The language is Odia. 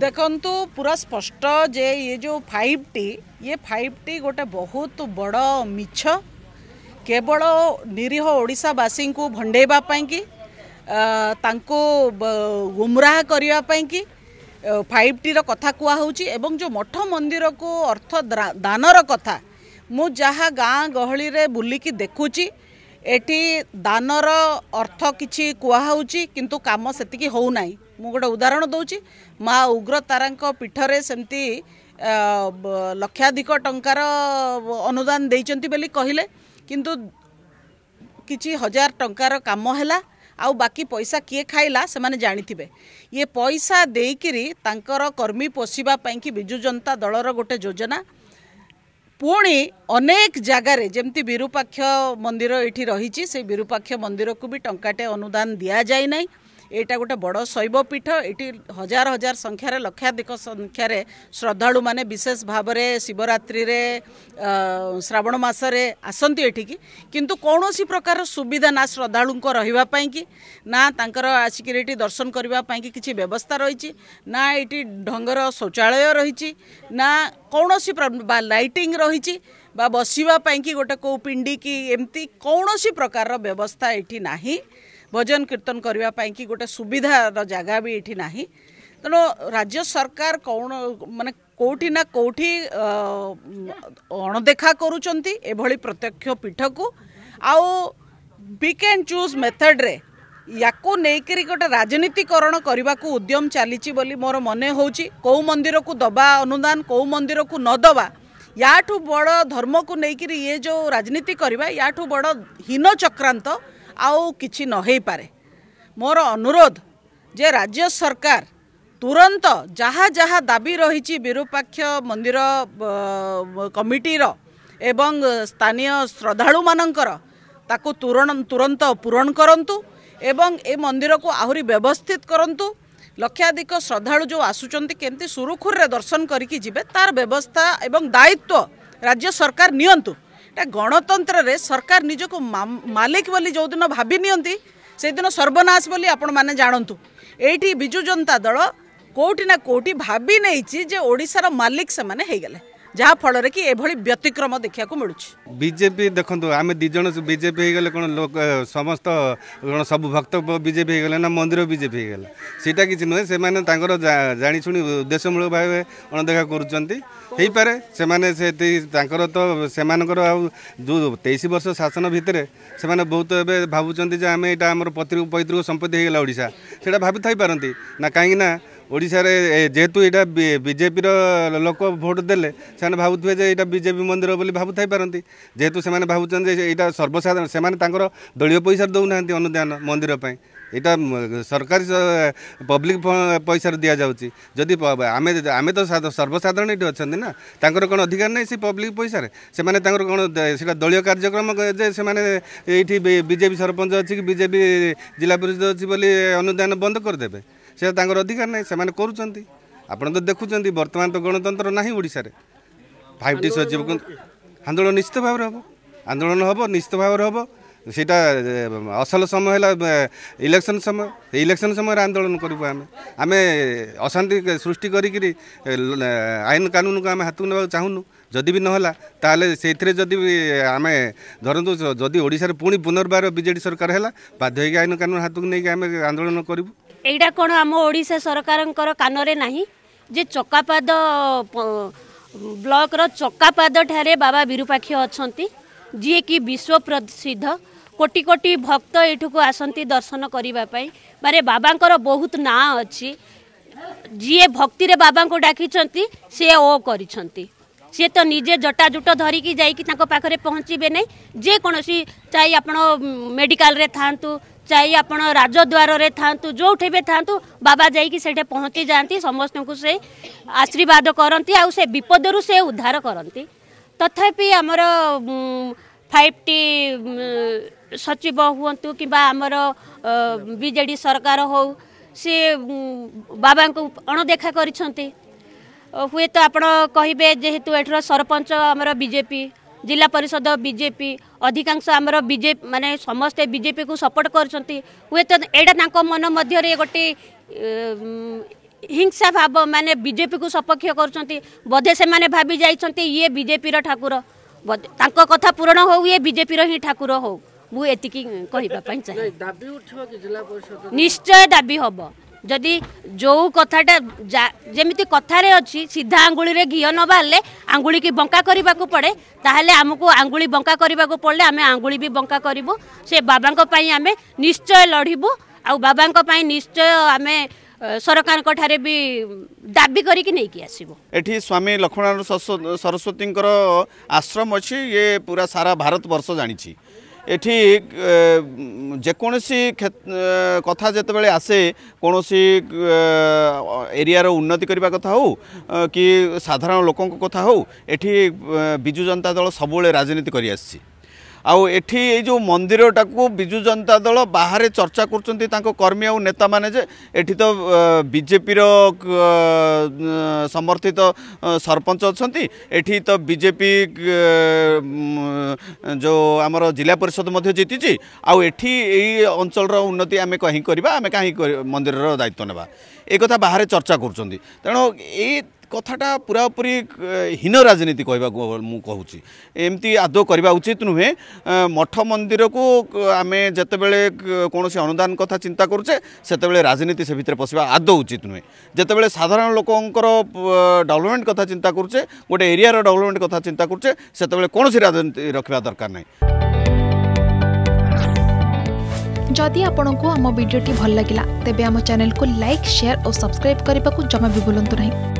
ଦେଖନ୍ତୁ ପୁରା ସ୍ପଷ୍ଟ ଯେ ଇଏ ଯେଉଁ ଫାଇଭ୍ ଟି ଇଏ ଫାଇଭ୍ ଟି ଗୋଟେ ବହୁତ ବଡ଼ ମିଛ କେବଳ ନିରୀହ ଓଡ଼ିଶାବାସୀଙ୍କୁ ଭଣ୍ଡେଇବା ପାଇଁକି ତାଙ୍କୁ ଗୁମରାହ କରିବା ପାଇଁକି ଫାଇଭ୍ ଟିର କଥା କୁହାହେଉଛି ଏବଂ ଯେଉଁ ମଠ ମନ୍ଦିରକୁ ଅର୍ଥ ଦାନର କଥା ମୁଁ ଯାହା ଗାଁ ଗହଳିରେ ବୁଲିକି ଦେଖୁଛି ଏଠି ଦାନର ଅର୍ଥ କିଛି କୁହାହେଉଛି କିନ୍ତୁ କାମ ସେତିକି ହେଉନାହିଁ ମୁଁ ଗୋଟେ ଉଦାହରଣ ଦେଉଛି ମା ଉଗ୍ରତାରାଙ୍କ ପୀଠରେ ସେମିତି ଲକ୍ଷାଧିକ ଟଙ୍କାର ଅନୁଦାନ ଦେଇଛନ୍ତି ବୋଲି କହିଲେ କିନ୍ତୁ କିଛି ହଜାର ଟଙ୍କାର କାମ ହେଲା ଆଉ ବାକି ପଇସା କିଏ ଖାଇଲା ସେମାନେ ଜାଣିଥିବେ ଇଏ ପଇସା ଦେଇକିରି ତାଙ୍କର କର୍ମୀ ପୋଷିବା ପାଇଁକି ବିଜୁ ଜନତା ଦଳର ଗୋଟେ ଯୋଜନା ପୁଣି ଅନେକ ଜାଗାରେ ଯେମିତି ବିରୁପାକ୍ଷ ମନ୍ଦିର ଏଠି ରହିଛି ସେ ବିରୁପାକ୍ଷ ମନ୍ଦିରକୁ ବି ଟଙ୍କାଟେ ଅନୁଦାନ ଦିଆଯାଇ ନାହିଁ ଏଇଟା ଗୋଟେ ବଡ଼ ଶୈବପୀଠ ଏଠି ହଜାର ହଜାର ସଂଖ୍ୟାରେ ଲକ୍ଷାଧିକ ସଂଖ୍ୟାରେ ଶ୍ରଦ୍ଧାଳୁମାନେ ବିଶେଷ ଭାବରେ ଶିବରାତ୍ରିରେ ଶ୍ରାବଣ ମାସରେ ଆସନ୍ତି ଏଠିକି କିନ୍ତୁ କୌଣସି ପ୍ରକାର ସୁବିଧା ନା ଶ୍ରଦ୍ଧାଳୁଙ୍କ ରହିବା ପାଇଁକି ନା ତାଙ୍କର ଆସିକିରି ଏଠି ଦର୍ଶନ କରିବା ପାଇଁକି କିଛି ବ୍ୟବସ୍ଥା ରହିଛି ନା ଏଠି ଢଙ୍ଗର ଶୌଚାଳୟ ରହିଛି ନା କୌଣସି ବା ଲାଇଟିଂ ରହିଛି ବା ବସିବା ପାଇଁକି ଗୋଟେ କେଉଁ ପିଣ୍ଡି କି ଏମିତି କୌଣସି ପ୍ରକାରର ବ୍ୟବସ୍ଥା ଏଠି ନାହିଁ ଭଜନ କୀର୍ତ୍ତନ କରିବା ପାଇଁକି ଗୋଟେ ସୁବିଧାର ଜାଗା ବି ଏଠି ନାହିଁ ତେଣୁ ରାଜ୍ୟ ସରକାର କ'ଣ ମାନେ କେଉଁଠି ନା କେଉଁଠି ଅଣଦେଖା କରୁଛନ୍ତି ଏଭଳି ପ୍ରତ୍ୟକ୍ଷ ପୀଠକୁ ଆଉ ବି କ୍ୟାନ୍ ଚୁଜ୍ ମେଥଡ଼ରେ ୟାକୁ ନେଇକରି ଗୋଟେ ରାଜନୀତିକରଣ କରିବାକୁ ଉଦ୍ୟମ ଚାଲିଛି ବୋଲି ମୋର ମନେ ହେଉଛି କେଉଁ ମନ୍ଦିରକୁ ଦେବା ଅନୁଦାନ କେଉଁ ମନ୍ଦିରକୁ ନ ଦେବା ୟାଠୁ ବଡ଼ ଧର୍ମକୁ ନେଇକରି ଇଏ ଯେଉଁ ରାଜନୀତି କରିବା ୟାଠୁ ବଡ଼ ହୀନ ଚକ୍ରାନ୍ତ ଆଉ କିଛି ନ ହେଇପାରେ ମୋର ଅନୁରୋଧ ଯେ ରାଜ୍ୟ ସରକାର ତୁରନ୍ତ ଯାହା ଯାହା ଦାବି ରହିଛି ବିରୁପାକ୍ଷ ମନ୍ଦିର କମିଟିର ଏବଂ ସ୍ଥାନୀୟ ଶ୍ରଦ୍ଧାଳୁମାନଙ୍କର ତାକୁ ତୁରନ୍ତ ପୂରଣ କରନ୍ତୁ ଏବଂ ଏ ମନ୍ଦିରକୁ ଆହୁରି ବ୍ୟବସ୍ଥିତ କରନ୍ତୁ ଲକ୍ଷାଧିକ ଶ୍ରଦ୍ଧାଳୁ ଯେଉଁ ଆସୁଛନ୍ତି କେମିତି ସୁରୁଖୁରୁରେ ଦର୍ଶନ କରିକି ଯିବେ ତାର ବ୍ୟବସ୍ଥା ଏବଂ ଦାୟିତ୍ୱ ରାଜ୍ୟ ସରକାର ନିଅନ୍ତୁ গণতন্ত্রৰে সরকার নিজক মালিক বলি যোদিনা ভাবি নিয়ন্তি সেইদিনা সর্বনাশ বলি आपण माने जाणंतु एटी बिजू जनता दल कोटिना कोटि ভাবি nei চি जे ওড়িশাৰ মালিক সে মানে হে গলে ଯାହାଫଳରେ କି ଏଭଳି ବ୍ୟତିକ୍ରମ ଦେଖିବାକୁ ମିଳୁଛି ବିଜେପି ଦେଖନ୍ତୁ ଆମେ ଦୁଇ ଜଣ ବିଜେପି ହେଇଗଲେ କ'ଣ ଲୋକ ସମସ୍ତ କ'ଣ ସବୁ ଭକ୍ତ ବିଜେପି ହେଇଗଲେ ନା ମନ୍ଦିର ବିଜେପି ହେଇଗଲା ସେଇଟା କିଛି ନୁହେଁ ସେମାନେ ତାଙ୍କର ଜାଣିଶୁଣି ଉଦ୍ଦେଶ୍ୟମୂଳକ ଭାବେ ଅଣଦେଖା କରୁଛନ୍ତି ହେଇପାରେ ସେମାନେ ସେଠି ତାଙ୍କର ତ ସେମାନଙ୍କର ଆଉ ଯେଉଁ ତେଇଶ ବର୍ଷ ଶାସନ ଭିତରେ ସେମାନେ ବହୁତ ଏବେ ଭାବୁଛନ୍ତି ଯେ ଆମେ ଏଇଟା ଆମର ପୈତୃକ ପୈତୃକ ସମ୍ପତ୍ତି ହେଇଗଲା ଓଡ଼ିଶା ସେଇଟା ଭାବିଥାଇପାରନ୍ତି ନା କାହିଁକିନା ଓଡ଼ିଶାରେ ଯେହେତୁ ଏଇଟା ବିଜେପିର ଲୋକ ଭୋଟ୍ ଦେଲେ ସେମାନେ ଭାବୁଥିବେ ଯେ ଏଇଟା ବିଜେପି ମନ୍ଦିର ବୋଲି ଭାବୁଥାଇପାରନ୍ତି ଯେହେତୁ ସେମାନେ ଭାବୁଛନ୍ତି ଯେ ଏଇଟା ସର୍ବସାଧାରଣ ସେମାନେ ତାଙ୍କର ଦଳୀୟ ପଇସାରେ ଦେଉନାହାନ୍ତି ଅନୁଦାନ ମନ୍ଦିର ପାଇଁ ଏଇଟା ସରକାରୀ ପବ୍ଲିକ୍ ପଇସାରେ ଦିଆଯାଉଛି ଯଦି ଆମେ ଆମେ ତ ସର୍ବସାଧାରଣ ଏଠି ଅଛନ୍ତି ନା ତାଙ୍କର କ'ଣ ଅଧିକାର ନାହିଁ ସେ ପବ୍ଲିକ୍ ପଇସାରେ ସେମାନେ ତାଙ୍କର କ'ଣ ସେଇଟା ଦଳୀୟ କାର୍ଯ୍ୟକ୍ରମ ଯେ ସେମାନେ ଏଇଠି ବିଜେପି ସରପଞ୍ଚ ଅଛି କି ବିଜେପି ଜିଲ୍ଲା ପରିଷଦ ଅଛି ବୋଲି ଅନୁଦାନ ବନ୍ଦ କରିଦେବେ ସେ ତାଙ୍କର ଅଧିକାର ନାହିଁ ସେମାନେ କରୁଛନ୍ତି ଆପଣ ତ ଦେଖୁଛନ୍ତି ବର୍ତ୍ତମାନ ତ ଗଣତନ୍ତ୍ର ନାହିଁ ଓଡ଼ିଶାରେ ଫାଇଭ୍ ଟି ସଚିବ ଆନ୍ଦୋଳନ ନିଶ୍ଚିତ ଭାବରେ ହେବ ଆନ୍ଦୋଳନ ହେବ ନିଶ୍ଚିତ ଭାବରେ ହେବ ସେଇଟା ଅସଲ ସମୟ ହେଲା ଇଲେକ୍ସନ୍ ସମୟ ଇଲେକ୍ସନ୍ ସମୟରେ ଆନ୍ଦୋଳନ କରିବୁ ଆମେ ଆମେ ଅଶାନ୍ତି ସୃଷ୍ଟି କରିକିରି ଆଇନ କାନୁନକୁ ଆମେ ହାତକୁ ନେବାକୁ ଚାହୁଁନୁ ଯଦି ବି ନହେଲା ତାହେଲେ ସେଇଥିରେ ଯଦି ବି ଆମେ ଧରନ୍ତୁ ଯଦି ଓଡ଼ିଶାରେ ପୁଣି ପୁନର୍ବାର ବିଜେଡ଼ି ସରକାର ହେଲା ବାଧ୍ୟ ହେଇକି ଆଇନ କାନୁନ ହାତକୁ ନେଇକି ଆମେ ଆନ୍ଦୋଳନ କରିବୁ ଏଇଟା କ'ଣ ଆମ ଓଡ଼ିଶା ସରକାରଙ୍କର କାନରେ ନାହିଁ ଯେ ଚକାପାଦ ବ୍ଲକର ଚକାପାଦଠାରେ ବାବା ବିରୁପାକ୍ଷ ଅଛନ୍ତି ଯିଏକି ବିଶ୍ୱ ପ୍ରସିଦ୍ଧ କୋଟି କୋଟି ଭକ୍ତ ଏଠୁକୁ ଆସନ୍ତି ଦର୍ଶନ କରିବା ପାଇଁ ମାନେ ବାବାଙ୍କର ବହୁତ ନାଁ ଅଛି ଯିଏ ଭକ୍ତିରେ ବାବାଙ୍କୁ ଡାକିଛନ୍ତି ସିଏ ଓ କରିଛନ୍ତି সি তো নিজে জটা জুট ধরিকি যাই পাখে পৌঁছবে না যেকোন চাই আপনার মেডিকাল থাকতু চাই আপনার রাজদ্বারে থাকতু যেটি বি থাকতু বাবা যাই সেটি পৌঁছি যাতে সমস্ত সে আশীর্বাদ করতে সে বিপদর সে উদ্ধার করতে তথাপি আমার ফাইভ টি সচিব হুঁতু কিংবা আমার বিজেডি সরকার হোক সি বাবা অণদেখা করছেন ହୁଏତ ଆପଣ କହିବେ ଯେହେତୁ ଏଠିର ସରପଞ୍ଚ ଆମର ବିଜେପି ଜିଲ୍ଲା ପରିଷଦ ବିଜେପି ଅଧିକାଂଶ ଆମର ବିଜେ ମାନେ ସମସ୍ତେ ବିଜେପିକୁ ସପୋର୍ଟ କରୁଛନ୍ତି ହୁଏତ ଏଇଟା ତାଙ୍କ ମନ ମଧ୍ୟରେ ଗୋଟିଏ ହିଂସା ଭାବ ମାନେ ବିଜେପିକୁ ସପକ୍ଷ କରୁଛନ୍ତି ବୋଧେ ସେମାନେ ଭାବି ଯାଇଛନ୍ତି ଇଏ ବିଜେପିର ଠାକୁର ତାଙ୍କ କଥା ପୂରଣ ହଉ ଇଏ ବିଜେପିର ହିଁ ଠାକୁର ହଉ ମୁଁ ଏତିକି କହିବା ପାଇଁ ଚାହେଁ ନିଶ୍ଚୟ ଦାବି ହେବ जदि जो कथाटा जमी कथार अच्छी सीधा आंगुी में घी न बाहर आंगुी की बंका करने को पड़े तेल आमको आंगुी बंका करने को पड़े आम आंगुी भी बंका करूँ से बाबाई आम निश्चय लड़बू आउ बाबा निश्चय आम सरकार भी दाबी करी स्वामी लक्ष्मण सरस्वती आश्रम अच्छी ये पूरा सारा भारत बर्ष जानी এটি যেকোনসি কথা যেতবে আসে কোণী এরিয়ার উন্নতি করা কথা হো কি সাধারণ লোক কথা হো এটি বিজু জনতা দল সবুলে রাজনীতি করে আসছে ଆଉ ଏଠି ଏଇ ଯେଉଁ ମନ୍ଦିରଟାକୁ ବିଜୁ ଜନତା ଦଳ ବାହାରେ ଚର୍ଚ୍ଚା କରୁଛନ୍ତି ତାଙ୍କ କର୍ମୀ ଆଉ ନେତାମାନେ ଯେ ଏଠି ତ ବିଜେପିର ସମର୍ଥିତ ସରପଞ୍ଚ ଅଛନ୍ତି ଏଠି ତ ବିଜେପି ଯେଉଁ ଆମର ଜିଲ୍ଲା ପରିଷଦ ମଧ୍ୟ ଜିତିଛି ଆଉ ଏଠି ଏଇ ଅଞ୍ଚଳର ଉନ୍ନତି ଆମେ କାହିଁ କରିବା ଆମେ କାହିଁ ମନ୍ଦିରର ଦାୟିତ୍ୱ ନେବା ଏ କଥା ବାହାରେ ଚର୍ଚ୍ଚା କରୁଛନ୍ତି ତେଣୁ ଏଇ কথাটা পুরাপুরি হীন রাজনীতি କହିବାକୁ ମୁଁ କହୁଛି ଏମିତି ଆଦୌ କରିବା ଉଚିତ ନୁହେଁ ମଠ ମନ୍ଦିରକୁ ଆମେ ଯେତେବେଳେ କୌଣସି ଅନୁଦାନ କଥା ଚିନ୍ତା କରୁଛେ ସେତେବେଳେ ରାଜନୀତି ସେ ଭିତରେ ପଶିବା ଆଦୌ ଉଚିତ ନୁହେଁ ଯେତେବେଳେ ସାଧାରଣ ଲୋକଙ୍କର ଡେଭଲପମେଣ୍ଟ କଥା ଚିନ୍ତା କରୁଛେ ଗୋଟେ ଏରିଆର ଡେଭଲପମେଣ୍ଟ କଥା ଚିନ୍ତା କରୁଛେ ସେତେବେଳେ କୌଣସି ରାଜନୀତି ରଖିବା ଦରକାର ନାହିଁ ଯଦି ଆପଣଙ୍କୁ ଆମ ଭିଡ଼ିଓଟି ଭଲ ଲାଗିଲା ତେବେ ଆମ ଚ୍ୟାନେଲକୁ ଲାଇକ୍ ସେୟାର ଓ ସବସ୍କ୍ରାଇବ୍ କରିବାକୁ ଜମା ବି ଭୁଲନ୍ତୁ ନାହିଁ